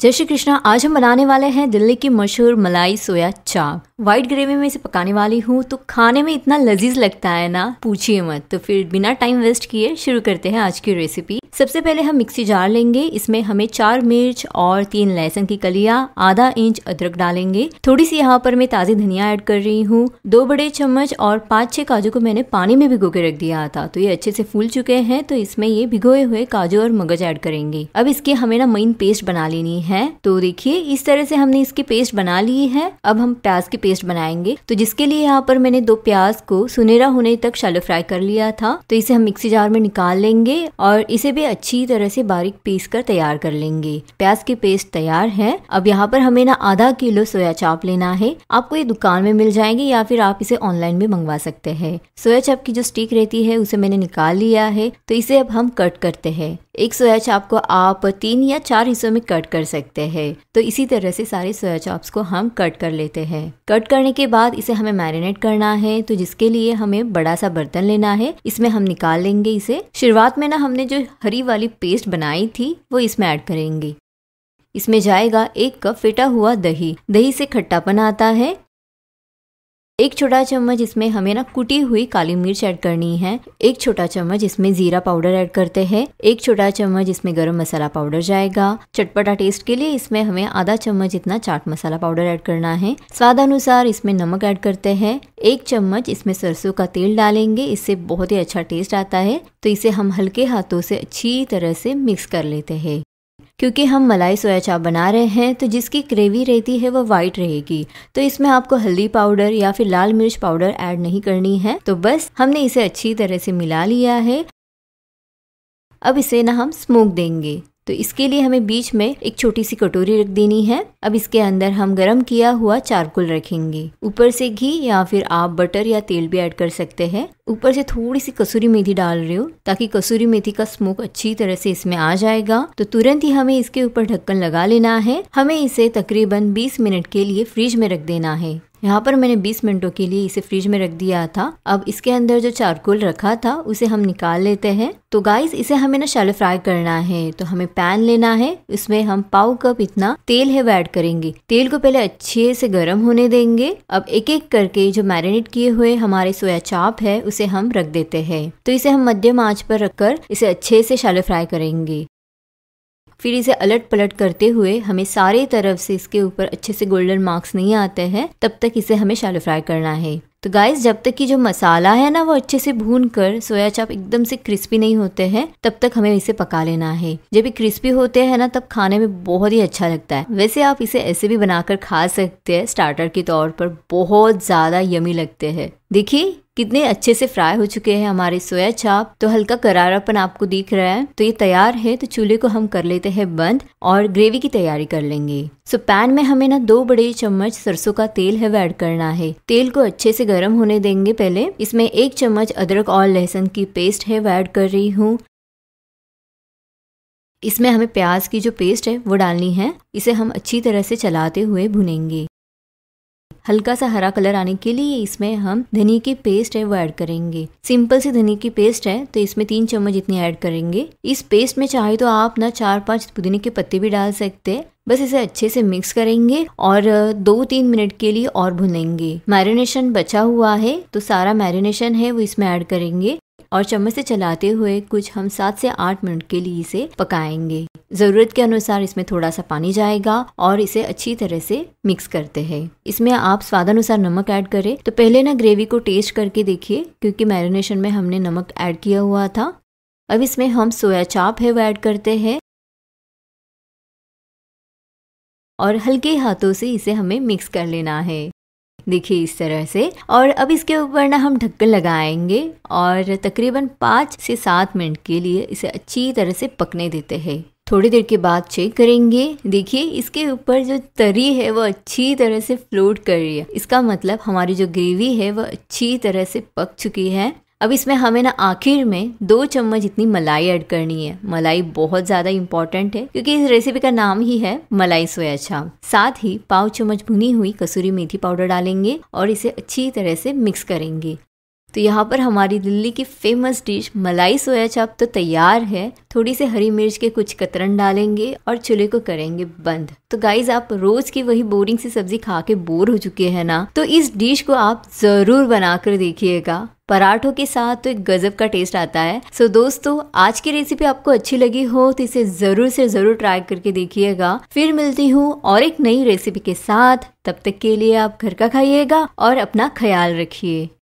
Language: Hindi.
जय श्री कृष्णा आज हम बनाने वाले हैं दिल्ली की मशहूर मलाई सोया चाप व्हाइट ग्रेवी में इसे पकाने वाली हूँ तो खाने में इतना लजीज लगता है ना पूछिए मत तो फिर बिना टाइम वेस्ट किए शुरू करते हैं आज की रेसिपी सबसे पहले हम मिक्सी जार लेंगे इसमें हमें चार मिर्च और तीन लहसुन की कलिया आधा इंच अदरक डालेंगे थोड़ी सी यहाँ पर मैं ताज़ी धनिया ऐड कर रही हूँ दो बड़े चम्मच और पाँच छह काजू को मैंने पानी में भिगो के रख दिया था तो ये अच्छे से फूल चुके हैं तो इसमें ये भिगोए हुए काजू और मगज ऐड करेंगे अब इसके हमें ना मेन पेस्ट बना लेनी है तो देखिए इस तरह से हमने इसकी पेस्ट बना ली है अब हम प्याज की पेस्ट बनाएंगे तो जिसके लिए यहाँ पर मैंने दो प्याज को सुनहरा होने तक शैलो फ्राई कर लिया था तो इसे हम मिक्सी जार में निकाल लेंगे और इसे भी अच्छी तरह से बारीक पीस कर तैयार कर लेंगे प्याज की पेस्ट तैयार है अब यहाँ पर हमें ना आधा किलो सोया चाप लेना है आपको ये दुकान में मिल जाएंगे या फिर आप इसे ऑनलाइन भी मंगवा सकते हैं सोया चाप की जो स्टिक रहती है उसे मैंने निकाल लिया है तो इसे अब हम कट करते हैं एक सोया चाप को आप तीन या चार हिस्सों में कट कर सकते हैं तो इसी तरह से सारे सोया चाप्स को हम कट कर लेते हैं कट करने के बाद इसे हमें मैरिनेट करना है तो जिसके लिए हमें बड़ा सा बर्तन लेना है इसमें हम निकाल लेंगे इसे शुरुआत में ना हमने जो हरी वाली पेस्ट बनाई थी वो इसमें ऐड करेंगे इसमें जाएगा एक कप फेटा हुआ दही दही से खट्टापन आता है एक छोटा चम्मच इसमें हमें ना कुटी हुई काली मिर्च ऐड करनी है एक छोटा चम्मच इसमें जीरा पाउडर ऐड करते हैं एक छोटा चम्मच इसमें गरम मसाला पाउडर जाएगा चटपटा टेस्ट के लिए इसमें हमें आधा चम्मच इतना चाट मसाला पाउडर ऐड करना है स्वाद अनुसार इसमें नमक ऐड करते हैं एक चम्मच इसमें सरसों का तेल डालेंगे इससे बहुत ही अच्छा टेस्ट आता है तो इसे हम हल्के हाथों से अच्छी तरह से मिक्स कर लेते हैं क्योंकि हम मलाई सोया चाप बना रहे हैं तो जिसकी ग्रेवी रहती है वो वाइट रहेगी तो इसमें आपको हल्दी पाउडर या फिर लाल मिर्च पाउडर ऐड नहीं करनी है तो बस हमने इसे अच्छी तरह से मिला लिया है अब इसे ना हम स्मोक देंगे तो इसके लिए हमें बीच में एक छोटी सी कटोरी रख देनी है अब इसके अंदर हम गरम किया हुआ चारकोल रखेंगे ऊपर से घी या फिर आप बटर या तेल भी ऐड कर सकते हैं ऊपर से थोड़ी सी कसूरी मेथी डाल रहे हो ताकि कसूरी मेथी का स्मोक अच्छी तरह से इसमें आ जाएगा तो तुरंत ही हमें इसके ऊपर ढक्कन लगा लेना है हमें इसे तकरीबन 20 मिनट के लिए फ्रिज में रख देना है यहाँ पर मैंने 20 मिनटों के लिए इसे फ्रिज में रख दिया था अब इसके अंदर जो चारकोल रखा था उसे हम निकाल लेते हैं तो गाइस इसे हमें ना शैलो फ्राई करना है तो हमें पैन लेना है इसमें हम पाव कप इतना तेल है वो ऐड करेंगे तेल को पहले अच्छे से गर्म होने देंगे अब एक एक करके जो मैरिनेट किए हुए हमारे सोया चाप है उसे इसे हम रख देते हैं तो इसे हम मध्यम आंच पर रखकर इसे अच्छे से शैलो फ्राई करेंगे फिर इसे अलट पलट करते हुए हमें सारे तरफ से इसके ऊपर अच्छे से गोल्डन मार्क्स नहीं आते हैं तब तक इसे हमें शैलो फ्राई करना है तो गाइस जब तक कि जो मसाला है ना वो अच्छे से भून कर सोया चाप एकदम से क्रिस्पी नहीं होते हैं तब तक हमें इसे पका लेना है जब ये क्रिस्पी होते हैं ना तब खाने में बहुत ही अच्छा लगता है वैसे आप इसे ऐसे भी बनाकर खा सकते हैं स्टार्टर के तौर पर बहुत ज़्यादा यमी लगते हैं देखिए कितने अच्छे से फ्राई हो चुके हैं हमारे सोया चाप तो हल्का करारापन आपको दिख रहा है तो ये तैयार है तो चूल्हे को हम कर लेते हैं बंद और ग्रेवी की तैयारी कर लेंगे सो पैन में हमें ना दो बड़े चम्मच सरसों का तेल है ऐड करना है तेल को अच्छे से गर्म होने देंगे पहले इसमें एक चम्मच अदरक और लहसुन की पेस्ट है ऐड कर रही हूँ इसमें हमें प्याज की जो पेस्ट है वो डालनी है इसे हम अच्छी तरह से चलाते हुए भुनेंगे हल्का सा हरा कलर आने के लिए इसमें हम धनिया की पेस्ट है वो ऐड करेंगे सिंपल सी धनिया की पेस्ट है तो इसमें तीन चम्मच इतनी ऐड करेंगे इस पेस्ट में चाहे तो आप ना चार पांच पुदीने के पत्ते भी डाल सकते हैं बस इसे अच्छे से मिक्स करेंगे और दो तीन मिनट के लिए और भुनेंगे मैरिनेशन बचा हुआ है तो सारा मैरिनेशन है वो इसमें ऐड करेंगे और चम्मच से चलाते हुए कुछ हम सात से आठ मिनट के लिए इसे पकाएंगे ज़रूरत के अनुसार इसमें थोड़ा सा पानी जाएगा और इसे अच्छी तरह से मिक्स करते हैं इसमें आप स्वादानुसार नमक ऐड करें तो पहले ना ग्रेवी को टेस्ट करके देखिए क्योंकि मैरिनेशन में हमने नमक ऐड किया हुआ था अब इसमें हम सोया चाप है वो ऐड करते हैं और हल्के हाथों से इसे हमें मिक्स कर लेना है देखिए इस तरह से और अब इसके ऊपर ना हम ढक्कन लगाएंगे और तकरीबन पाँच से सात मिनट के लिए इसे अच्छी तरह से पकने देते हैं थोड़ी देर के बाद चेक करेंगे देखिए इसके ऊपर जो तरी है वो अच्छी तरह से फ्लोट कर रही है इसका मतलब हमारी जो ग्रेवी है वो अच्छी तरह से पक चुकी है अब इसमें हमें ना आखिर में दो चम्मच इतनी मलाई ऐड करनी है मलाई बहुत ज़्यादा इंपॉर्टेंट है क्योंकि इस रेसिपी का नाम ही है मलाई सोया छाप साथ ही पाव चम्मच भुनी हुई कसूरी मेथी पाउडर डालेंगे और इसे अच्छी तरह से मिक्स करेंगे तो यहाँ पर हमारी दिल्ली की फेमस डिश मलाई सोया चाप तो तैयार है थोड़ी सी हरी मिर्च के कुछ कतरन डालेंगे और चूल्हे को करेंगे बंद तो गाइज आप रोज की वही बोरिंग सी सब्जी खा के बोर हो चुके हैं ना तो इस डिश को आप जरूर बनाकर देखिएगा पराठों के साथ तो एक गजब का टेस्ट आता है सो so, दोस्तों आज की रेसिपी आपको अच्छी लगी हो तो इसे जरूर से जरूर ट्राई करके देखिएगा फिर मिलती हूँ और एक नई रेसिपी के साथ तब तक के लिए आप घर का खाइएगा और अपना ख्याल रखिए